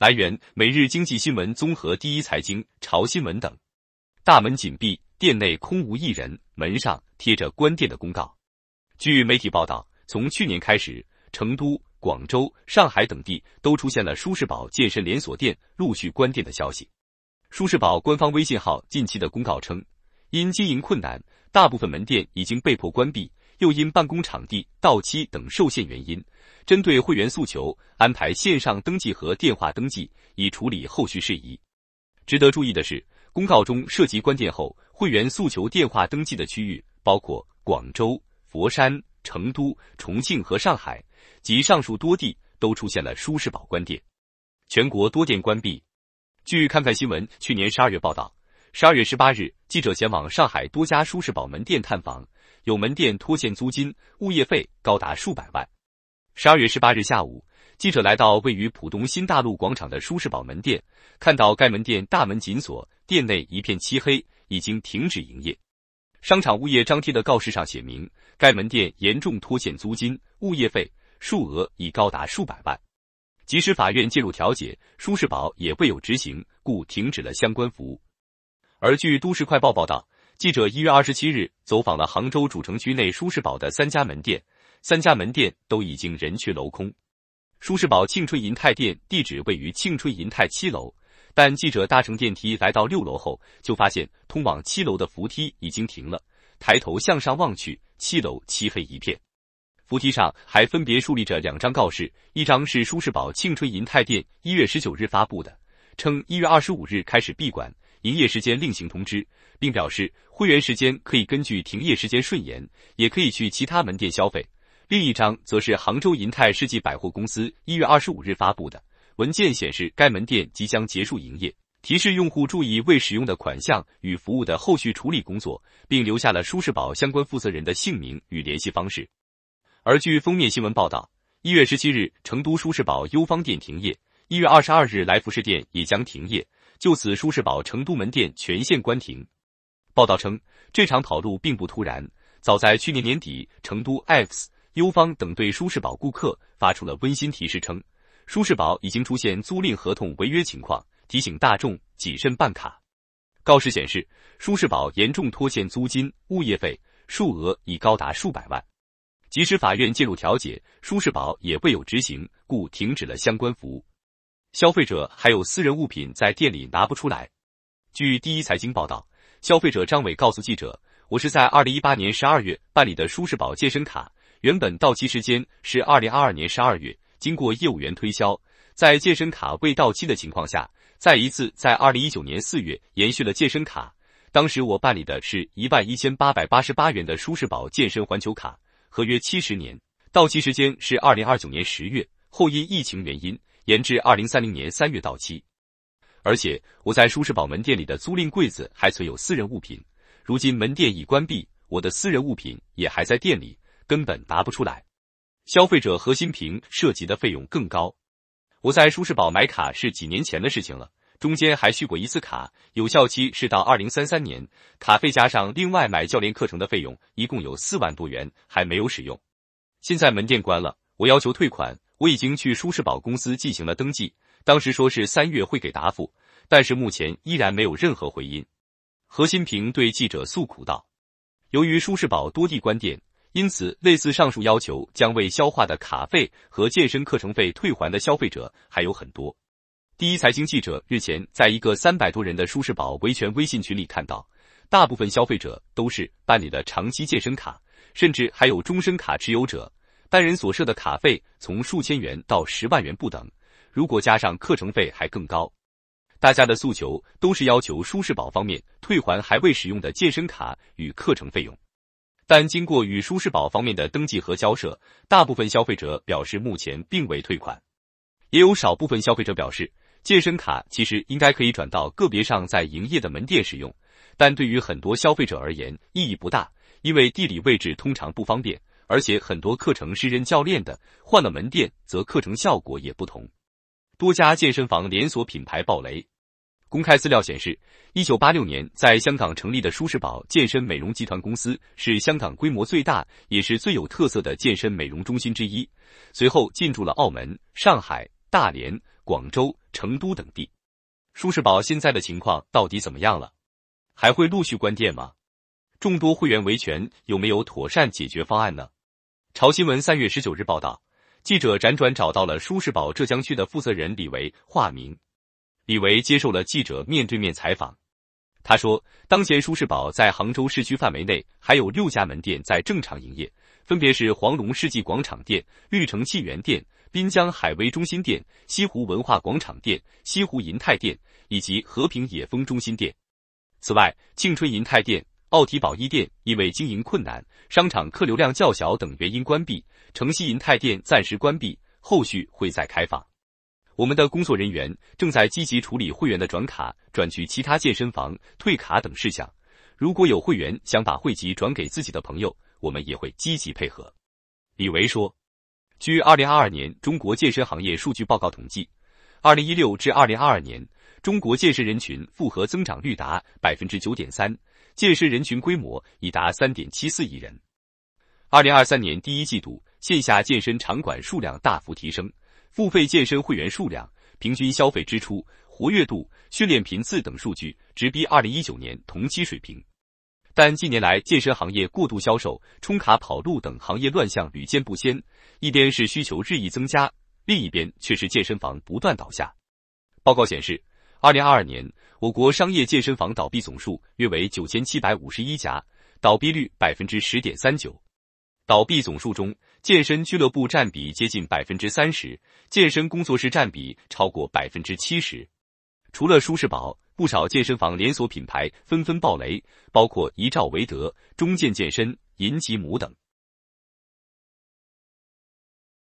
来源：每日经济新闻、综合第一财经、潮新闻等。大门紧闭，店内空无一人，门上贴着关店的公告。据媒体报道，从去年开始，成都、广州、上海等地都出现了舒适宝健身连锁店陆续关店的消息。舒适宝官方微信号近期的公告称，因经营困难，大部分门店已经被迫关闭。又因办公场地到期等受限原因，针对会员诉求，安排线上登记和电话登记，以处理后续事宜。值得注意的是，公告中涉及关店后会员诉求电话登记的区域包括广州、佛山、成都、重庆和上海，及上述多地都出现了舒适宝关店，全国多店关闭。据看看新闻去年十二月报道，十二月十八日，记者前往上海多家舒适宝门店探访。有门店拖欠租金、物业费高达数百万。十二月十八日下午，记者来到位于浦东新大陆广场的舒适宝门店，看到该门店大门紧锁，店内一片漆黑，已经停止营业。商场物业张贴的告示上写明，该门店严重拖欠租金、物业费，数额已高达数百万。即使法院介入调解，舒适宝也未有执行，故停止了相关服务。而据都市快报报道。记者一月二十七日走访了杭州主城区内舒适宝的三家门店，三家门店都已经人去楼空。舒适宝庆春银泰店地址位于庆春银泰七楼，但记者搭乘电梯来到六楼后，就发现通往七楼的扶梯已经停了。抬头向上望去，七楼漆黑一片，扶梯上还分别竖立着两张告示，一张是舒适宝庆春银泰店一月十九日发布的，称一月二十五日开始闭馆。营业时间另行通知，并表示会员时间可以根据停业时间顺延，也可以去其他门店消费。另一张则是杭州银泰世纪百货公司一月二十五日发布的文件显示，该门店即将结束营业，提示用户注意未使用的款项与服务的后续处理工作，并留下了舒适宝相关负责人的姓名与联系方式。而据封面新闻报道，一月十七日，成都舒适宝优方店停业；一月二十二日，来福士店也将停业。就此，舒适宝成都门店全线关停。报道称，这场跑路并不突然，早在去年年底，成都 X 优方等对舒适宝顾客发出了温馨提示，称舒适宝已经出现租赁合同违约情况，提醒大众谨慎办卡。告示显示，舒适宝严重拖欠租金、物业费，数额已高达数百万。即使法院介入调解，舒适宝也未有执行，故停止了相关服务。消费者还有私人物品在店里拿不出来。据第一财经报道，消费者张伟告诉记者：“我是在二零一八年十二月办理的舒适宝健身卡，原本到期时间是二零二二年十二月。经过业务员推销，在健身卡未到期的情况下，再一次在二零一九年四月延续了健身卡。当时我办理的是一万一千八百八十八元的舒适宝健身环球卡，合约七十年，到期时间是二零二九年十月。后因疫情原因。”延至二零三零年三月到期。而且我在舒适宝门店里的租赁柜子还存有私人物品，如今门店已关闭，我的私人物品也还在店里，根本拿不出来。消费者何新平涉及的费用更高。我在舒适宝买卡是几年前的事情了，中间还续过一次卡，有效期是到二零三三年。卡费加上另外买教练课程的费用，一共有四万多元，还没有使用。现在门店关了，我要求退款。我已经去舒适宝公司进行了登记，当时说是三月会给答复，但是目前依然没有任何回音。何新平对记者诉苦道：“由于舒适宝多地关店，因此类似上述要求将未消化的卡费和健身课程费退还的消费者还有很多。”第一财经记者日前在一个三百多人的舒适宝维权微信群里看到，大部分消费者都是办理了长期健身卡，甚至还有终身卡持有者。单人所涉的卡费从数千元到十万元不等，如果加上课程费还更高。大家的诉求都是要求舒适宝方面退还还未使用的健身卡与课程费用。但经过与舒适宝方面的登记和交涉，大部分消费者表示目前并未退款。也有少部分消费者表示，健身卡其实应该可以转到个别上在营业的门店使用，但对于很多消费者而言意义不大，因为地理位置通常不方便。而且很多课程是任教练的，换了门店则课程效果也不同。多家健身房连锁品牌暴雷。公开资料显示，一九八六年在香港成立的舒适宝健身美容集团公司是香港规模最大也是最有特色的健身美容中心之一，随后进驻了澳门、上海、大连、广州、成都等地。舒适宝现在的情况到底怎么样了？还会陆续关店吗？众多会员维权有没有妥善解决方案呢？潮新闻三月十九日报道，记者辗转找到了舒适宝浙江区的负责人李维（化名）。李维接受了记者面对面采访。他说，当前舒适宝在杭州市区范围内还有六家门店在正常营业，分别是黄龙世纪广场店、绿城沁园店、滨江海威中心店、西湖文化广场店、西湖银泰店以及和平野峰中心店。此外，庆春银泰店。奥体宝衣店因为经营困难、商场客流量较小等原因关闭，城西银泰店暂时关闭，后续会再开放。我们的工作人员正在积极处理会员的转卡、转去其他健身房、退卡等事项。如果有会员想把会籍转给自己的朋友，我们也会积极配合。李维说，据二零二二年中国健身行业数据报告统计，二零一六至二零二二年。中国健身人群复合增长率达百分之九点三，健身人群规模已达三点七四亿人。二零二三年第一季度，线下健身场馆数量大幅提升，付费健身会员数量、平均消费支出、活跃度、训练频次等数据直逼二零一九年同期水平。但近年来，健身行业过度销售、充卡跑路等行业乱象屡见不鲜。一边是需求日益增加，另一边却是健身房不断倒下。报告显示。二零二二年，我国商业健身房倒闭总数约为九千七百五十一家，倒闭率百分之十点三九。倒闭总数中，健身俱乐部占比接近百分之三十，健身工作室占比超过百分之七十。除了舒适宝，不少健身房连锁品牌纷纷爆雷，包括一兆维德、中健健身、银吉姆等。